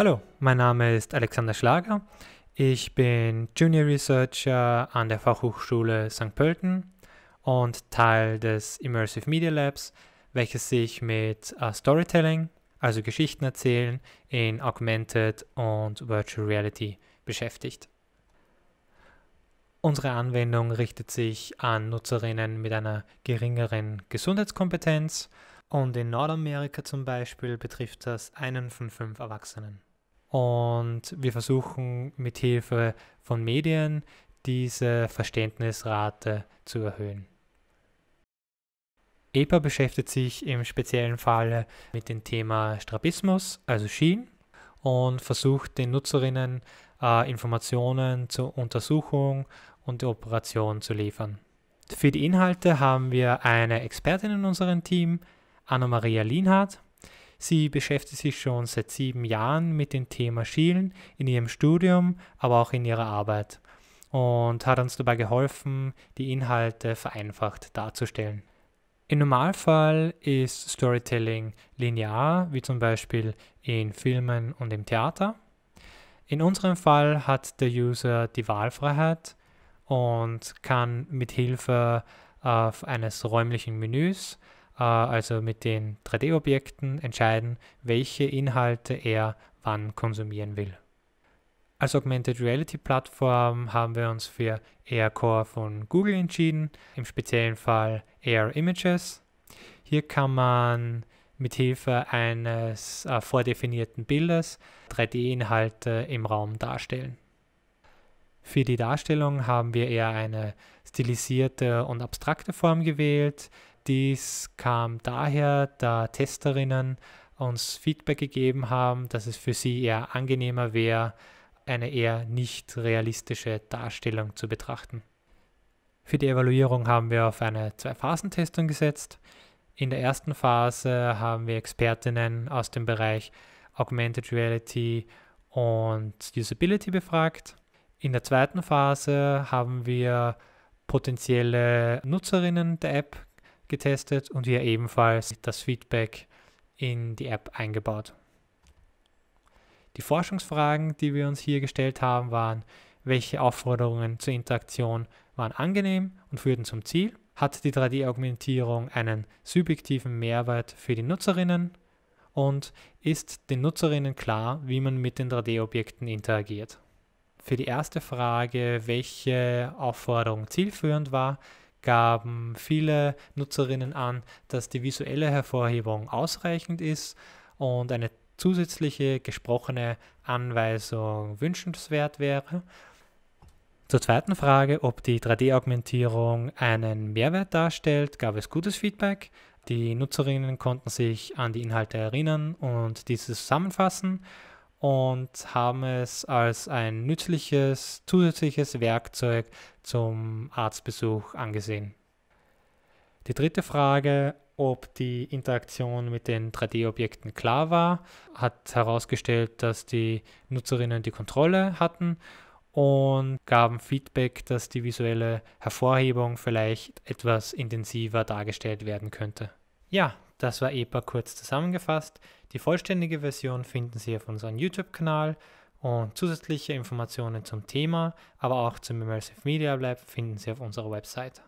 Hallo, mein Name ist Alexander Schlager. Ich bin Junior Researcher an der Fachhochschule St. Pölten und Teil des Immersive Media Labs, welches sich mit äh, Storytelling, also Geschichten erzählen, in Augmented und Virtual Reality beschäftigt. Unsere Anwendung richtet sich an Nutzerinnen mit einer geringeren Gesundheitskompetenz und in Nordamerika zum Beispiel betrifft das einen von fünf Erwachsenen. Und wir versuchen mit Hilfe von Medien diese Verständnisrate zu erhöhen. EPA beschäftigt sich im speziellen Fall mit dem Thema Strabismus, also Schien, und versucht den Nutzerinnen äh, Informationen zur Untersuchung und der Operation zu liefern. Für die Inhalte haben wir eine Expertin in unserem Team, Anna-Maria Lienhardt, Sie beschäftigt sich schon seit sieben Jahren mit dem Thema Schielen in ihrem Studium, aber auch in ihrer Arbeit und hat uns dabei geholfen, die Inhalte vereinfacht darzustellen. Im Normalfall ist Storytelling linear, wie zum Beispiel in Filmen und im Theater. In unserem Fall hat der User die Wahlfreiheit und kann mit Hilfe äh, eines räumlichen Menüs äh, also mit den 3D-Objekten, entscheiden, welche Inhalte er wann konsumieren will. Als Augmented Reality Plattform haben wir uns für AR Core von Google entschieden, im speziellen Fall AR Images. Hier kann man mit Hilfe eines äh, vordefinierten Bildes 3D-Inhalte im Raum darstellen. Für die Darstellung haben wir eher eine stilisierte und abstrakte Form gewählt, dies kam daher, da Testerinnen uns Feedback gegeben haben, dass es für sie eher angenehmer wäre, eine eher nicht realistische Darstellung zu betrachten. Für die Evaluierung haben wir auf eine Zwei-Phasen-Testung gesetzt. In der ersten Phase haben wir Expertinnen aus dem Bereich Augmented Reality und Usability befragt. In der zweiten Phase haben wir potenzielle Nutzerinnen der App getestet und hier ebenfalls das Feedback in die App eingebaut. Die Forschungsfragen, die wir uns hier gestellt haben, waren, welche Aufforderungen zur Interaktion waren angenehm und führten zum Ziel? Hat die 3D-Augmentierung einen subjektiven Mehrwert für die Nutzerinnen? Und ist den Nutzerinnen klar, wie man mit den 3D-Objekten interagiert? Für die erste Frage, welche Aufforderung zielführend war, gaben viele Nutzerinnen an, dass die visuelle Hervorhebung ausreichend ist und eine zusätzliche gesprochene Anweisung wünschenswert wäre. Zur zweiten Frage, ob die 3D-Augmentierung einen Mehrwert darstellt, gab es gutes Feedback. Die Nutzerinnen konnten sich an die Inhalte erinnern und diese zusammenfassen und haben es als ein nützliches zusätzliches Werkzeug zum Arztbesuch angesehen. Die dritte Frage, ob die Interaktion mit den 3D-Objekten klar war, hat herausgestellt, dass die Nutzerinnen die Kontrolle hatten und gaben Feedback, dass die visuelle Hervorhebung vielleicht etwas intensiver dargestellt werden könnte. Ja, das war EPA kurz zusammengefasst. Die vollständige Version finden Sie auf unserem YouTube-Kanal und zusätzliche Informationen zum Thema, aber auch zum Immersive Media Lab finden Sie auf unserer Website.